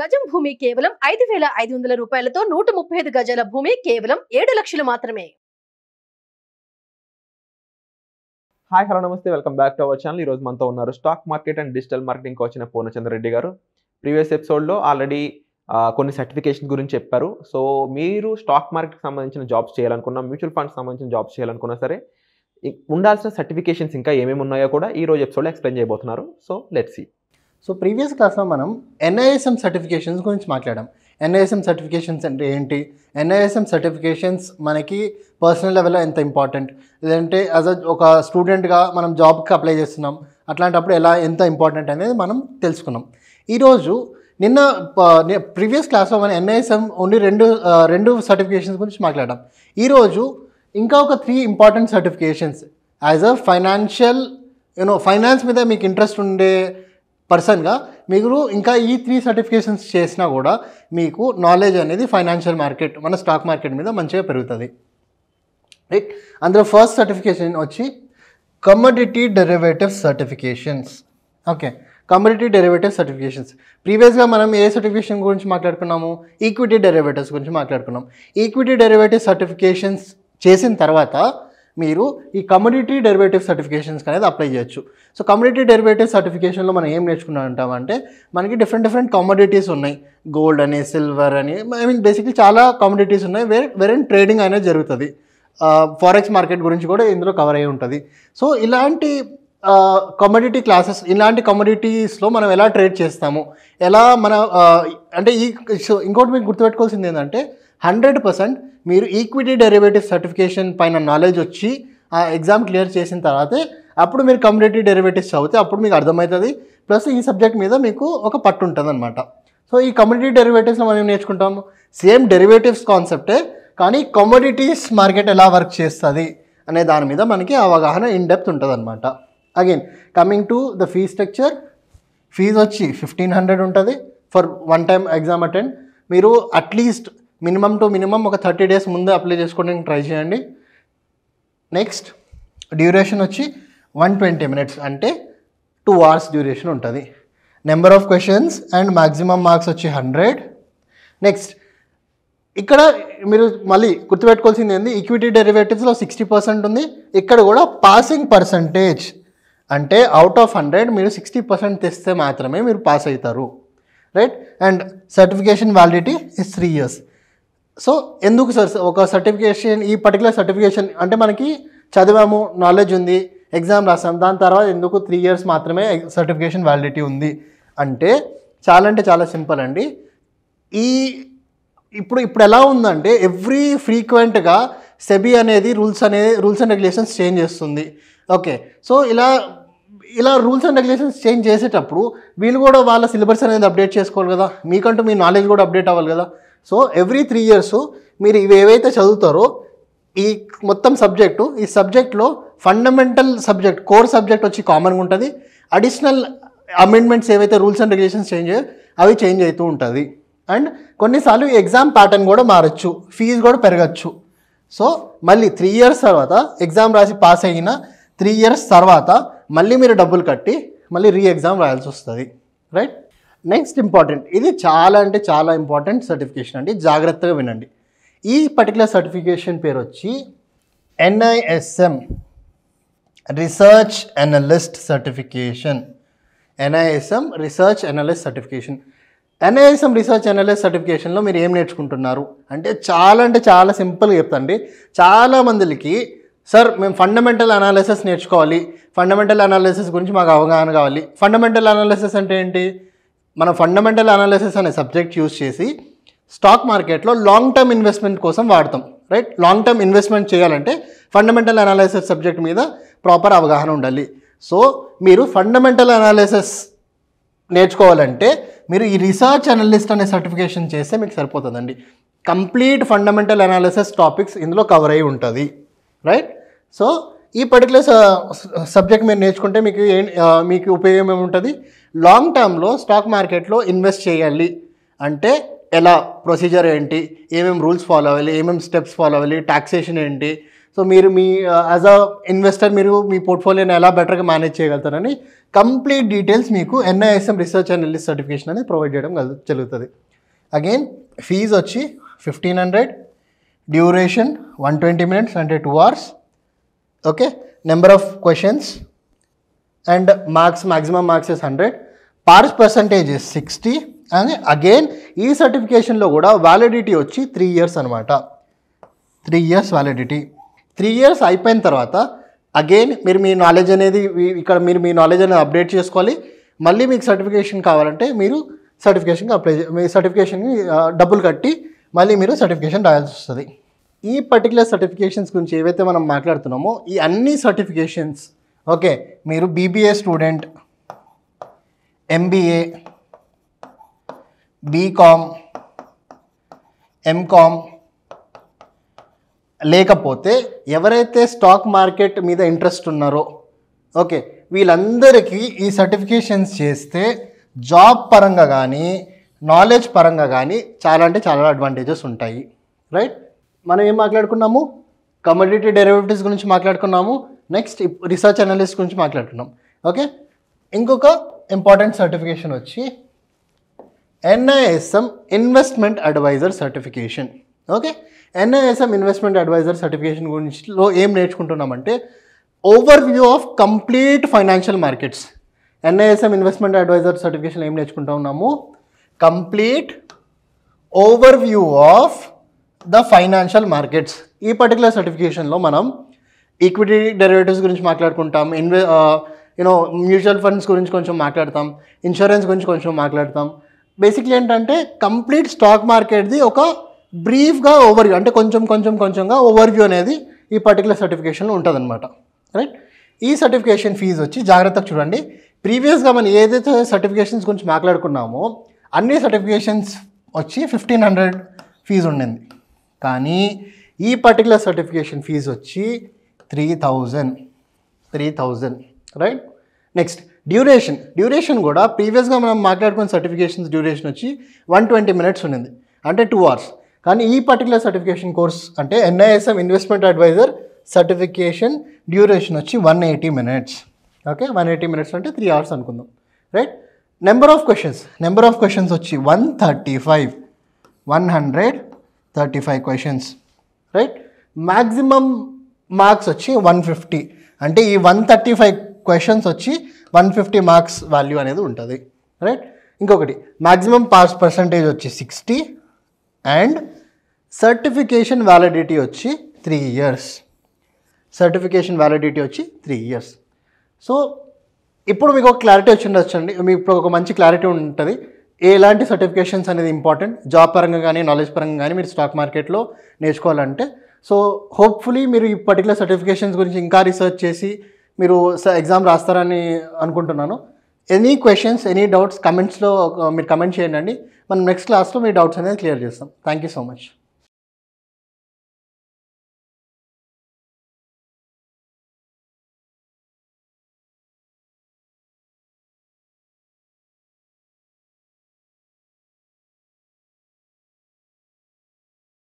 గజం భూమి కేవలం ఐదు వేల ఐదు వందల రూపాయలతో నూట ముప్పై ఐదు గజాల భూమి కేవలం ఏడు లక్షలు మాత్రమే హాయ్ హలో నమస్తే welcome back to our channel ఈరోజు మనతో ఉన్నారు stock market and digital marketing coach అయిన రెడ్డి గారు ప్రీవియస్ ఎపిసోడ్లో ఆల్రెడీ కొన్ని సర్టిఫికేషన్ గురించి చెప్పారు సో మీరు స్టాక్ మార్కెట్కి సంబంధించిన జాబ్స్ చేయాలనుకున్నా మ్యూచువల్ ఫండ్స్ సంబంధించిన జాబ్స్ చేయాలనుకున్నా సరే ఉండాల్సిన సర్టిఫికేషన్స్ ఇంకా ఏమేమి ఉన్నాయో కూడా ఈ రోజు ఎపిసోడ్లో ఎక్స్ప్లెయిన్ చేయబోతున్నారు so let's see so previous క్లాస్లో మనం ఎన్ఐఎస్ఎం సర్టిఫికేషన్స్ గురించి మాట్లాడాం ఎన్ఐఎస్ఎం సర్టిఫికేషన్స్ అంటే ఏంటి ఎన్ఐఎస్ఎం సర్టిఫికేషన్స్ మనకి పర్సనల్ లెవెల్లో ఎంత ఇంపార్టెంట్ లేదంటే యాజ్ అ ఒక స్టూడెంట్గా మనం జాబ్కి అప్లై చేస్తున్నాం అట్లాంటప్పుడు ఎలా ఎంత ఇంపార్టెంట్ అనేది మనం తెలుసుకున్నాం ఈరోజు నిన్న ప్రీవియస్ క్లాస్లో మనం ఎన్ఐఎస్ఎం ఓన్లీ రెండు రెండు సర్టిఫికేషన్స్ గురించి మాట్లాడాం ఈరోజు ఇంకా ఒక three important certifications as a financial you know finance మీద మీకు ఇంట్రెస్ట్ ఉండే పర్సన్గా మీరు ఇంకా ఈ త్రీ సర్టిఫికేషన్స్ చేసినా కూడా మీకు నాలెడ్జ్ అనేది ఫైనాన్షియల్ మార్కెట్ మన స్టాక్ మార్కెట్ మీద మంచిగా పెరుగుతుంది రైట్ అందులో ఫస్ట్ సర్టిఫికేషన్ వచ్చి commodity derivative certifications okay commodity derivative certifications ప్రీవియస్గా మనం ఏ సర్టిఫికేషన్ గురించి మాట్లాడుకున్నాము ఈక్విటీ డెరివేటివ్స్ గురించి మాట్లాడుకున్నాం ఈక్విటీ డెరివేటివ్ సర్టిఫికేషన్స్ చేసిన తర్వాత మీరు ఈ కమ్యూనిటీ డెరివేటివ్ సర్టిఫికేషన్స్ అనేది అప్లై చేయొచ్చు సో కమ్యూనిటీ డెరివేటివ్ సర్టిఫికేషన్లో మనం ఏం నేర్చుకున్నామంటామంటే మనకి డిఫరెంట్ డిఫరెంట్ కమోడిటీస్ ఉన్నాయి గోల్డ్ అని సిల్వర్ అని ఐ మీన్ బేసిక్లీ చాలా కమోడిటీస్ ఉన్నాయి వేరే వేరే ట్రేడింగ్ అనేది జరుగుతుంది ఫారెక్స్ మార్కెట్ గురించి కూడా ఇందులో కవర్ అయి ఉంటుంది సో ఇలాంటి కమోడిటీ క్లాసెస్ ఇలాంటి కమోడిటీస్లో మనం ఎలా ట్రేడ్ చేస్తాము ఎలా మన అంటే ఈ ఇంకోటి మీకు గుర్తుపెట్టుకోవాల్సింది ఏంటంటే హండ్రెడ్ పర్సెంట్ మీరు ఈక్విటీ డెరివేటివ్ సర్టిఫికేషన్ పైన నాలెడ్జ్ వచ్చి ఆ ఎగ్జామ్ క్లియర్ చేసిన తర్వాతే అప్పుడు మీరు కమ్యూనిటీ డెరివేటివ్స్ చదివితే అప్పుడు మీకు అర్థమవుతుంది ప్లస్ ఈ సబ్జెక్ట్ మీద మీకు ఒక పట్టు ఉంటుంది అనమాట సో ఈ కమ్యూనిటీ డెరివేటివ్స్లో మనం నేర్చుకుంటాము సేమ్ డెరివేటివ్స్ కాన్సెప్టే కానీ కమోడిటీస్ మార్కెట్ ఎలా వర్క్ చేస్తుంది అనే దాని మీద మనకి అవగాహన ఇన్ డెప్త్ ఉంటుంది అనమాట again coming to the fee structure fee వచ్చి ఫిఫ్టీన్ హండ్రెడ్ ఉంటుంది for one time exam attend మీరు అట్లీస్ట్ మినిమం టు మినిమం ఒక థర్టీ డేస్ ముందే అప్లై చేసుకోవడానికి ట్రై చేయండి నెక్స్ట్ డ్యూరేషన్ వచ్చి వన్ ట్వంటీ మినిట్స్ అంటే టూ అవర్స్ డ్యూరేషన్ ఉంటుంది number of questions and maximum marks వచ్చి హండ్రెడ్ నెక్స్ట్ ఇక్కడ మీరు మళ్ళీ గుర్తుపెట్టుకోవాల్సింది ఏంది ఈక్విటీ డెరివేటివ్స్లో సిక్స్టీ పర్సెంట్ ఉంది ఇక్కడ కూడా పాసింగ్ పర్సంటేజ్ అంటే అవుట్ ఆఫ్ హండ్రెడ్ మీరు సిక్స్టీ పర్సెంట్ తెస్తే మాత్రమే మీరు పాస్ అవుతారు right and certification validity is three years so ఎందుకు సార్ ఒక సర్టిఫికేషన్ ఈ పర్టికులర్ సర్టిఫికేషన్ అంటే మనకి చదివాము నాలెడ్జ్ ఉంది ఎగ్జామ్ రాసాం దాని తర్వాత ఎందుకు త్రీ ఇయర్స్ మాత్రమే సర్టిఫికేషన్ వ్యాలిడిటీ ఉంది అంటే చాలా అంటే చాలా సింపుల్ అండి ఈ ఇప్పుడు ఇప్పుడు ఎలా ఉందంటే ఎవ్రీ ఫ్రీక్వెంట్గా సెబీ అనేది రూల్స్ అనేది రూల్స్ అండ్ రెగ్యులేషన్స్ చేంజ్ చేస్తుంది ఓకే సో ఇలా ఇలా రూల్స్ అండ్ రెగ్యులేషన్స్ చేంజ్ చేసేటప్పుడు వీళ్ళు కూడా వాళ్ళ సిలబస్ అనేది అప్డేట్ చేసుకోవాలి కదా మీకంటూ మీ నాలెడ్జ్ కూడా అప్డేట్ అవ్వాలి కదా సో ఎవ్రీ త్రీ ఇయర్స్ మీరు ఇవి ఏవైతే చదువుతారో ఈ మొత్తం సబ్జెక్టు ఈ సబ్జెక్ట్లో ఫండమెంటల్ సబ్జెక్ట్ కోర్ సబ్జెక్ట్ వచ్చి కామన్గా ఉంటుంది అడిషనల్ అమెండ్మెంట్స్ ఏవైతే రూల్స్ అండ్ రెగ్యులేషన్స్ చేంజ్ అవి చేంజ్ అవుతూ ఉంటుంది అండ్ కొన్నిసార్లు ఎగ్జామ్ ప్యాటర్న్ కూడా మారచ్చు ఫీజు కూడా పెరగచ్చు సో మళ్ళీ త్రీ ఇయర్స్ తర్వాత ఎగ్జామ్ రాసి పాస్ అయిన త్రీ ఇయర్స్ తర్వాత మళ్ళీ మీరు డబ్బులు కట్టి మళ్ళీ రీ ఎగ్జామ్ రాయాల్సి వస్తుంది రైట్ నెక్స్ట్ ఇంపార్టెంట్ ఇది చాలా అంటే చాలా ఇంపార్టెంట్ సర్టిఫికేషన్ అండి జాగ్రత్తగా వినండి ఈ పర్టికులర్ సర్టిఫికేషన్ పేరు వచ్చి NISM research analyst certification NISM research analyst certification NISM research analyst సర్టిఫికేషన్లో మీరు ఏం నేర్చుకుంటున్నారు అంటే చాలా అంటే చాలా సింపుల్గా చాలా చాలామందికి సార్ మేము ఫండమెంటల్ అనాలిసిస్ నేర్చుకోవాలి ఫండమెంటల్ అనాలిసిస్ గురించి మాకు అవగాహన కావాలి ఫండమెంటల్ అనాలిసిస్ అంటే ఏంటి మనం ఫండమెంటల్ అనాలిసిస్ అనే సబ్జెక్ట్ యూస్ చేసి స్టాక్ మార్కెట్లో లాంగ్ టర్మ్ ఇన్వెస్ట్మెంట్ కోసం వాడతాం రైట్ లాంగ్ టర్మ్ ఇన్వెస్ట్మెంట్ చేయాలంటే ఫండమెంటల్ అనాలిసిస్ సబ్జెక్ట్ మీద ప్రాపర్ అవగాహన ఉండాలి సో మీరు ఫండమెంటల్ అనాలిసిస్ నేర్చుకోవాలంటే మీరు ఈ రీసెర్చ్ అనలిస్ట్ అనే సర్టిఫికేషన్ చేస్తే మీకు సరిపోతుందండి కంప్లీట్ ఫండమెంటల్ అనాలిసిస్ టాపిక్స్ ఇందులో కవర్ అయి ఉంటుంది రైట్ సో ఈ పర్టికులర్ సబ్జెక్ట్ మీరు నేర్చుకుంటే మీకు ఏ మీకు ఉపయోగం ఏముంటుంది లాంగ్ టర్మ్లో స్టాక్ మార్కెట్లో ఇన్వెస్ట్ చేయాలి అంటే ఎలా ప్రొసీజర్ ఏంటి ఏమేమి రూల్స్ ఫాలో అవ్వాలి ఏమేమి స్టెప్స్ ఫాలో అవ్వాలి టాక్సేషన్ ఏంటి సో మీరు మీ యాజ్ అ ఇన్వెస్టర్ మీరు మీ పోర్ట్ఫోలియోని ఎలా బెటర్గా మేనేజ్ చేయగలుగుతారని కంప్లీట్ డీటెయిల్స్ మీకు NISM research and analyst certification అనేది ప్రొవైడ్ చేయడం జరుగుతుంది అగైన్ ఫీజ్ వచ్చి fifteen hundred duration one twenty minutes అంటే two hours okay number of questions and marks maximum marks is hundred pass percentage is sixty and again ఈ సర్టిఫికేషన్లో కూడా validity వచ్చి three years అనమాట three years validity three years అయిపోయిన తర్వాత again మీరు మీ knowledge అనేది ఇక్కడ మీరు మీ నాలెడ్జ్ అనేది అప్డేట్ చేసుకోవాలి మళ్ళీ మీకు సర్టిఫికేషన్ కావాలంటే మీరు సర్టిఫికేషన్కి అప్లై మీ సర్టిఫికేషన్కి డబ్బులు కట్టి మళ్ళీ మీరు సర్టిఫికేషన్ రాయాల్సి వస్తుంది ఈ పర్టికులర్ సర్టిఫికేషన్స్ గురించి ఏవైతే మనం మాట్లాడుతున్నామో ఈ అన్ని సర్టిఫికేషన్స్ ఓకే మీరు BBA student MBA BCom MCom లేకపోతే ఎవరైతే స్టాక్ మార్కెట్ మీద ఇంట్రెస్ట్ ఉన్నారో ఓకే వీళ్ళందరికీ ఈ సర్టిఫికేషన్స్ చేస్తే జాబ్ పరంగా కానీ నాలెడ్జ్ పరంగా కానీ చాలా అంటే చాలా అడ్వాంటేజెస్ ఉంటాయి రైట్ మనం ఏం మాట్లాడుకున్నాము కమోడిటీ డెరివేటివ్స్ గురించి మాట్లాడుకున్నాము నెక్స్ట్ రీసెర్చ్ అనాలిస్ట్ గురించి మాట్లాడుకున్నాం ఓకే ఇంకొక ఇంపార్టెంట్ సర్టిఫికేషన్ వచ్చి NISM investment adviser certification okay NISM investment adviser certification లో ఏం నేర్చుకుంటున్నామంటే overview of complete financial markets NISM investment adviser certification ఏం నేర్చుకుంటా ఉన్నాము complete overview of the financial markets ఈ పర్టికులర్ సర్టిఫికేషన్లో మనం ఈక్విటీ డెరివేటివ్స్ గురించి మాట్లాడుకుంటాం ఇన్వే యూనో మ్యూచువల్ ఫండ్స్ గురించి కొంచెం మాట్లాడతాం ఇన్సూరెన్స్ గురించి కొంచెం మాట్లాడతాం బేసిక్లీ ఏంటంటే కంప్లీట్ స్టాక్ మార్కెట్ది ఒక బ్రీఫ్గా ఓవర్వ్యూ అంటే కొంచెం కొంచెం కొంచెంగా ఓవర్వ్యూ అనేది ఈ పర్టికులర్ సర్టిఫికేషన్లో అనమాట రైట్ ఈ సర్టిఫికేషన్ ఫీజు వచ్చి జాగ్రత్తగా చూడండి ప్రీవియస్గా మనం ఏదైతే సర్టిఫికేషన్స్ గురించి మాట్లాడుకున్నామో అన్ని సర్టిఫికేషన్స్ వచ్చి ఫిఫ్టీన్ హండ్రెడ్ ఫీజు ఉండింది కానీ ఈ పర్టికులర్ సర్టిఫికేషన్ ఫీజు వచ్చి three thousand three thousand right next duration duration కూడా ప్రీవియస్గా మనం మాట్లాడుకున్న సర్టిఫికేషన్స్ డ్యూరేషన్ వచ్చి వన్ ట్వంటీ మినిట్స్ ఉండింది అంటే టూ అవర్స్ కానీ ఈ పర్టికులర్ సర్టిఫికేషన్ కోర్స్ అంటే NISM investment adviser certification duration వచ్చి one eighty minutes okay one eighty minutes అంటే త్రీ అవర్స్ అనుకుందాం right number of questions number of questions వచ్చి one thirty five one hundred thirty five questions right maximum marks వచ్చి one fifty అంటే ఈ one thirty five questions వచ్చి one fifty marks value అనేది ఉంటుంది right ఇంకొకటి maximum pass percentage వచ్చి sixty and certification validity వచ్చి త్రీ ఇయర్స్ సర్టిఫికేషన్ వ్యాలిడిటీ వచ్చి త్రీ ఇయర్స్ సో ఇప్పుడు మీకు ఒక క్లారిటీ వచ్చి ఉండొచ్చండి మీకు ఇప్పుడు ఒక మంచి క్లారిటీ ఉంటుంది ఎలాంటి సర్టిఫికేషన్స్ అనేది ఇంపార్టెంట్ జాబ్ పరంగా కానీ నాలెడ్జ్ పరంగా కానీ మీరు స్టాక్ మార్కెట్లో నేర్చుకోవాలంటే సో హోప్ఫుల్లీ మీరు ఈ పర్టికులర్ సర్టిఫికేషన్స్ గురించి ఇంకా రీసెర్చ్ చేసి మీరు ఎగ్జామ్ రాస్తారని అనుకుంటున్నాను ఎనీ క్వశ్చన్స్ ఎనీ డౌట్స్ కమెంట్స్లో మీరు కమెంట్ చేయండి మనం నెక్స్ట్ క్లాస్లో మీ డౌట్స్ అనేది క్లియర్ చేస్తాం థ్యాంక్ యూ సో మచ్